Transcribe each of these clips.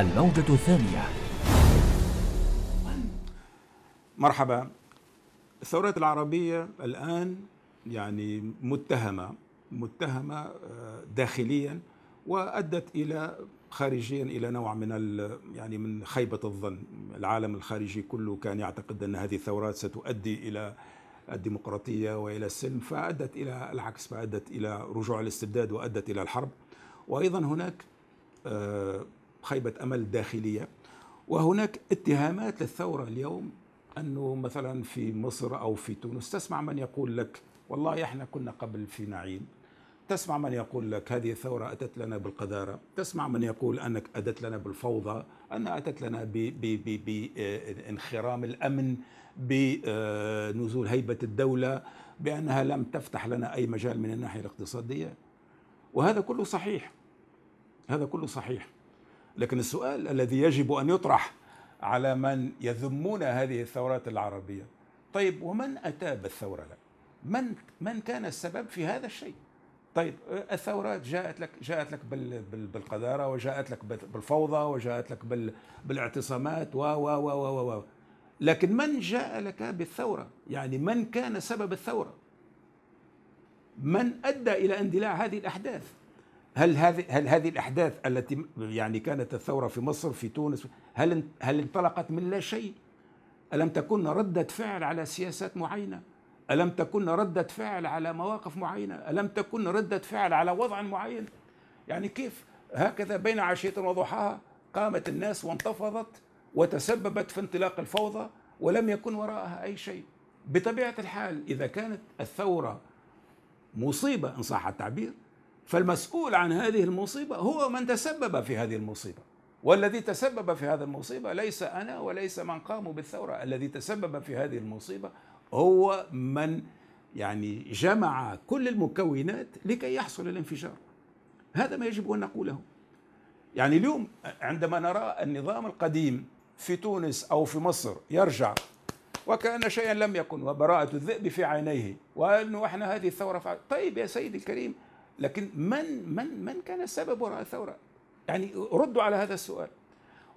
الموجة الثانية مرحبا الثورات العربية الآن يعني متهمة متهمة آه، داخليا وأدت إلى خارجيا إلى نوع من يعني من خيبة الظن العالم الخارجي كله كان يعتقد أن هذه الثورات ستؤدي إلى الديمقراطية وإلى السلم فأدت إلى العكس فأدت إلى رجوع الاستبداد وأدت إلى الحرب وأيضا هناك آه، خيبة أمل داخلية وهناك اتهامات للثورة اليوم أنه مثلا في مصر أو في تونس تسمع من يقول لك والله احنا كنا قبل في نعيم تسمع من يقول لك هذه الثورة أتت لنا بالقذارة تسمع من يقول أنك أتت لنا بالفوضى أنها أتت لنا بانخرام الأمن بنزول هيبة الدولة بأنها لم تفتح لنا أي مجال من الناحية الاقتصادية وهذا كله صحيح هذا كله صحيح لكن السؤال الذي يجب أن يطرح على من يذمون هذه الثورات العربية طيب ومن أتى بالثورة لك؟ من من كان السبب في هذا الشيء؟ طيب الثورات جاءت لك جاءت لك بالقذاره وجاءت لك بالفوضى وجاءت لك بالاعتصامات و و و و و لكن من جاء لك بالثوره؟ يعني من كان سبب الثوره؟ من ادى الى اندلاع هذه الاحداث؟ هل هذه هل هذه الاحداث التي يعني كانت الثوره في مصر في تونس هل هل انطلقت من لا شيء؟ الم تكن رده فعل على سياسات معينه؟ الم تكن رده فعل على مواقف معينه؟ الم تكن رده فعل على وضع معين؟ يعني كيف هكذا بين عشيه وضحاها قامت الناس وانتفضت وتسببت في انطلاق الفوضى ولم يكن وراءها اي شيء. بطبيعه الحال اذا كانت الثوره مصيبه ان صح التعبير فالمسؤول عن هذه المصيبة هو من تسبب في هذه المصيبة والذي تسبب في هذه المصيبة ليس أنا وليس من قاموا بالثورة الذي تسبب في هذه المصيبة هو من يعني جمع كل المكونات لكي يحصل الانفجار هذا ما يجب أن نقوله يعني اليوم عندما نرى النظام القديم في تونس أو في مصر يرجع وكأن شيئا لم يكن وبراءة الذئب في عينيه وأنه إحنا هذه الثورة فعلا. طيب يا سيدي الكريم لكن من من من كان السبب وراء الثوره؟ يعني ردوا على هذا السؤال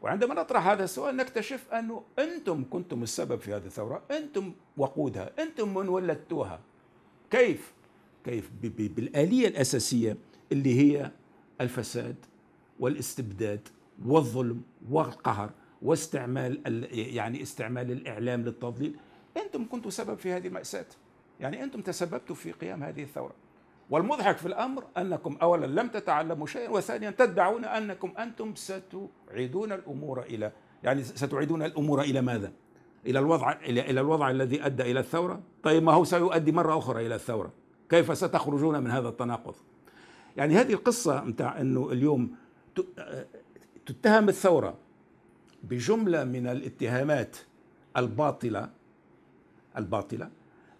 وعندما نطرح هذا السؤال نكتشف انه انتم كنتم السبب في هذه الثوره، انتم وقودها، انتم من ولدتوها. كيف؟ كيف بالاليه الاساسيه اللي هي الفساد والاستبداد والظلم والقهر واستعمال يعني استعمال الاعلام للتضليل، انتم كنتم سبب في هذه الماساه. يعني انتم تسببتوا في قيام هذه الثوره. والمضحك في الأمر أنكم أولا لم تتعلموا شيئا وثانيا تدعون أنكم أنتم ستعيدون الأمور إلى يعني ستعيدون الأمور إلى ماذا؟ إلى الوضع إلى, إلى الوضع الذي أدى إلى الثورة؟ طيب ما هو سيؤدي مرة أخرى إلى الثورة كيف ستخرجون من هذا التناقض؟ يعني هذه القصة متاع أنه اليوم تتهم الثورة بجملة من الاتهامات الباطلة الباطلة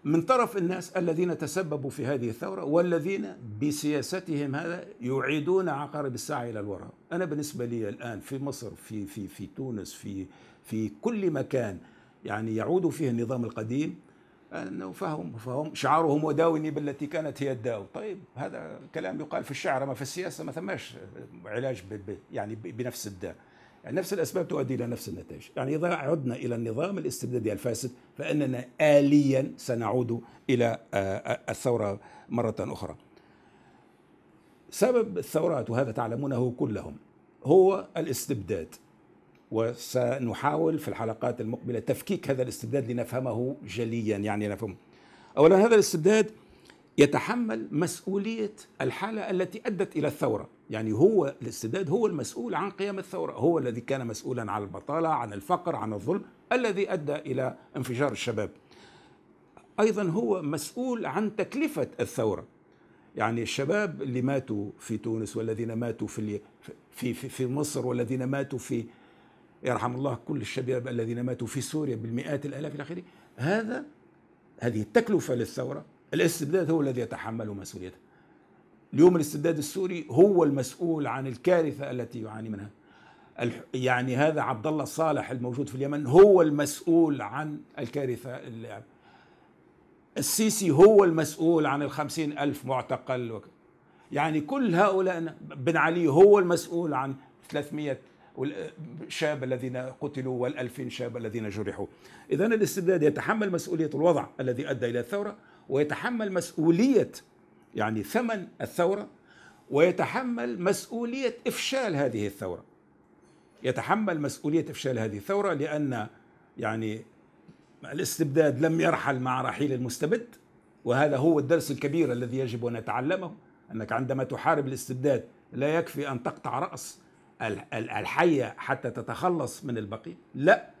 من طرف الناس الذين تسببوا في هذه الثورة والذين بسياستهم هذا يعيدون عقارب الساعة إلى الوراء أنا بالنسبة لي الآن في مصر في, في, في تونس في, في كل مكان يعني يعود فيه النظام القديم أنه فهم, فهم شعارهم وداوني بالتي كانت هي الداو طيب هذا كلام يقال في الشعر ما في السياسة ما ثماش علاج يعني بنفس الداء يعني نفس الأسباب تؤدي إلى نفس النتائج يعني إذا عدنا إلى النظام الاستبدادي الفاسد فإننا آليا سنعود إلى آه، آه، الثورة مرة أخرى سبب الثورات وهذا تعلمونه كلهم هو الاستبداد وسنحاول في الحلقات المقبلة تفكيك هذا الاستبداد لنفهمه جليا يعني نفهمه أولا هذا الاستبداد يتحمل مسؤولية الحالة التي أدت إلى الثورة يعني هو الاستبداد هو المسؤول عن قيام الثورة هو الذي كان مسؤولا عن البطالة عن الفقر عن الظلم الذي أدى إلى انفجار الشباب أيضا هو مسؤول عن تكلفة الثورة يعني الشباب اللي ماتوا في تونس والذين ماتوا في في في, في مصر والذين ماتوا في يرحم الله كل الشباب الذين ماتوا في سوريا بالمئات الالاف الى اخره هذا هذه التكلفه للثوره الاستبداد هو الذي يتحمل مسؤوليته اليوم الاستبداد السوري هو المسؤول عن الكارثة التي يعاني منها يعني هذا عبد الله صالح الموجود في اليمن هو المسؤول عن الكارثة اللي يعني السيسي هو المسؤول عن الخمسين ألف معتقل وك... يعني كل هؤلاء بن علي هو المسؤول عن 300 شاب الذين قتلوا والألفين شاب الذين جرحوا إذا الاستبداد يتحمل مسؤولية الوضع الذي أدى إلى الثورة ويتحمل مسؤولية يعني ثمن الثورة ويتحمل مسؤولية إفشال هذه الثورة يتحمل مسؤولية إفشال هذه الثورة لأن يعني الاستبداد لم يرحل مع رحيل المستبد وهذا هو الدرس الكبير الذي يجب أن نتعلمه أنك عندما تحارب الاستبداد لا يكفي أن تقطع رأس الحية حتى تتخلص من البقية لا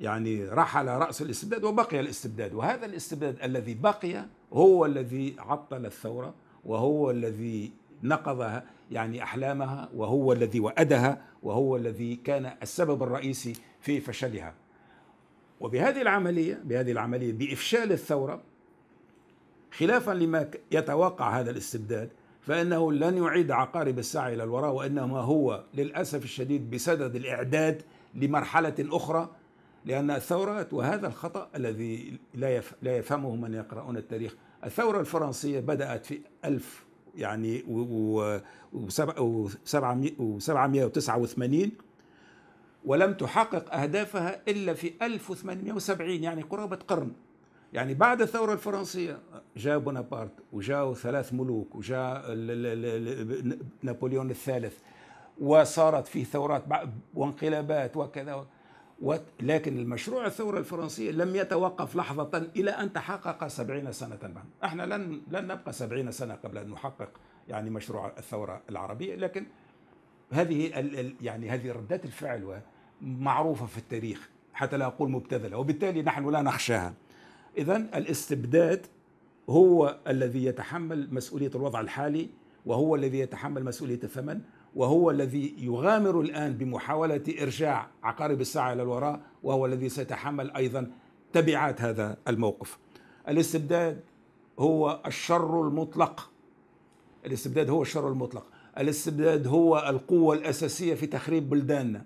يعني رحل رأس الاستبداد وبقي الاستبداد وهذا الاستبداد الذي بقي هو الذي عطل الثورة وهو الذي نقضها يعني أحلامها وهو الذي وأدها وهو الذي كان السبب الرئيسي في فشلها وبهذه العملية بهذه العملية بإفشال الثورة خلافا لما يتوقع هذا الاستبداد فإنه لن يعيد عقارب الساعة إلى الوراء وإنما هو للأسف الشديد بصدد الإعداد لمرحلة أخرى لأن الثورات وهذا الخطأ الذي لا لا يفهمه من يقرؤون التاريخ الثورة الفرنسية بدأت في ألف يعني وسبعمائة وتسعة وثمانين ولم تحقق أهدافها إلا في 1870 يعني قرابة قرن يعني بعد الثورة الفرنسية جاء بونابرت وجاءوا ثلاث ملوك وجاء نابليون الثالث وصارت فيه ثورات وانقلابات وكذا لكن المشروع الثورة الفرنسية لم يتوقف لحظة إلى أن تحقق سبعين سنة بعد احنا لن, لن نبقى سبعين سنة قبل أن نحقق يعني مشروع الثورة العربية لكن هذه يعني هذه ردات الفعل معروفة في التاريخ حتى لا أقول مبتذلة وبالتالي نحن لا نخشاها إذا الاستبداد هو الذي يتحمل مسؤولية الوضع الحالي وهو الذي يتحمل مسؤولية الثمن وهو الذي يغامر الآن بمحاولة إرجاع عقارب الساعة إلى الوراء وهو الذي سيتحمل أيضا تبعات هذا الموقف الاستبداد هو الشر المطلق الاستبداد هو الشر المطلق الاستبداد هو القوة الأساسية في تخريب بلداننا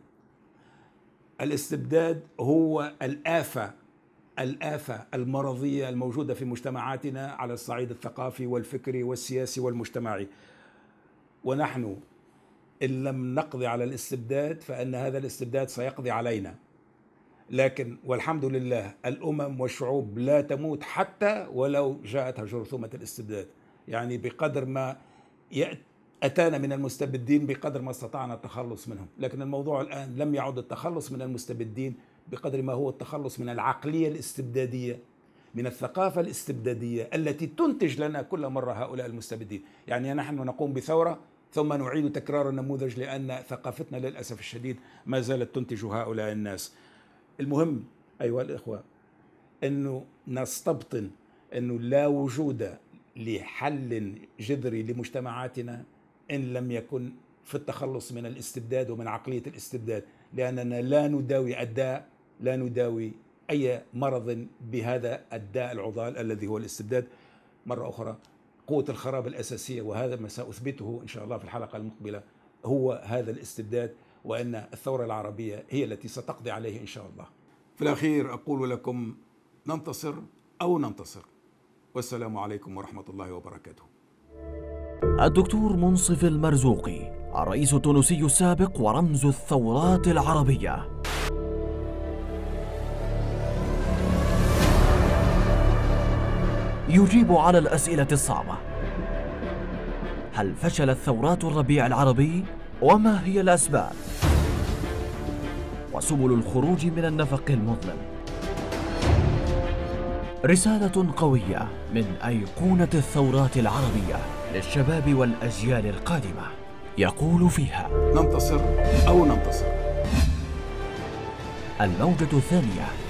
الاستبداد هو الآفة الآفة المرضية الموجودة في مجتمعاتنا على الصعيد الثقافي والفكري والسياسي والمجتمعي ونحن إن لم نقضي على الاستبداد فإن هذا الاستبداد سيقضي علينا لكن والحمد لله الأمم والشعوب لا تموت حتى ولو جاءتها جرثومة الاستبداد يعني بقدر ما أتانا من المستبدين بقدر ما استطعنا التخلص منهم لكن الموضوع الآن لم يعد التخلص من المستبدين بقدر ما هو التخلص من العقلية الاستبدادية من الثقافة الاستبدادية التي تنتج لنا كل مرة هؤلاء المستبدين يعني نحن نقوم بثورة ثم نعيد تكرار النموذج لأن ثقافتنا للأسف الشديد ما زالت تنتج هؤلاء الناس المهم أيها الإخوة أنه نستبطن أنه لا وجود لحل جذري لمجتمعاتنا إن لم يكن في التخلص من الاستبداد ومن عقلية الاستبداد لأننا لا نداوي الداء لا نداوي أي مرض بهذا الداء العضال الذي هو الاستبداد مرة أخرى قوة الخراب الأساسية وهذا ما سأثبته إن شاء الله في الحلقة المقبلة هو هذا الاستبداد وأن الثورة العربية هي التي ستقضي عليه إن شاء الله في الأخير أقول لكم ننتصر أو ننتصر والسلام عليكم ورحمة الله وبركاته الدكتور منصف المرزوقي الرئيس التونسي السابق ورمز الثورات العربية يجيب على الأسئلة الصعبة هل فشلت ثورات الربيع العربي؟ وما هي الأسباب؟ وسبل الخروج من النفق المظلم رسالة قوية من أيقونة الثورات العربية للشباب والأجيال القادمة يقول فيها ننتصر أو ننتصر الموجة الثانية